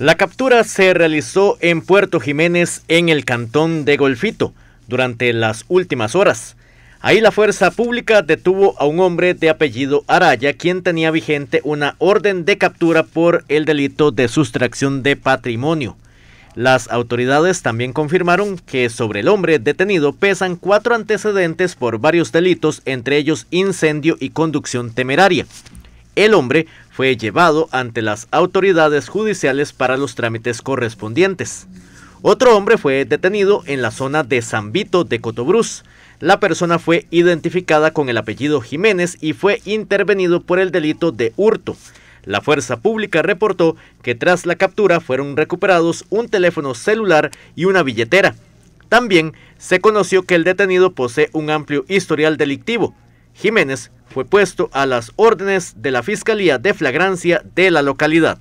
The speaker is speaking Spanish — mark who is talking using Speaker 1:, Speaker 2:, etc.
Speaker 1: La captura se realizó en Puerto Jiménez, en el cantón de Golfito, durante las últimas horas. Ahí la fuerza pública detuvo a un hombre de apellido Araya, quien tenía vigente una orden de captura por el delito de sustracción de patrimonio. Las autoridades también confirmaron que sobre el hombre detenido pesan cuatro antecedentes por varios delitos, entre ellos incendio y conducción temeraria. El hombre fue llevado ante las autoridades judiciales para los trámites correspondientes. Otro hombre fue detenido en la zona de San Vito de Cotobruz. La persona fue identificada con el apellido Jiménez y fue intervenido por el delito de hurto. La fuerza pública reportó que tras la captura fueron recuperados un teléfono celular y una billetera. También se conoció que el detenido posee un amplio historial delictivo, Jiménez fue puesto a las órdenes de la Fiscalía de Flagrancia de la localidad.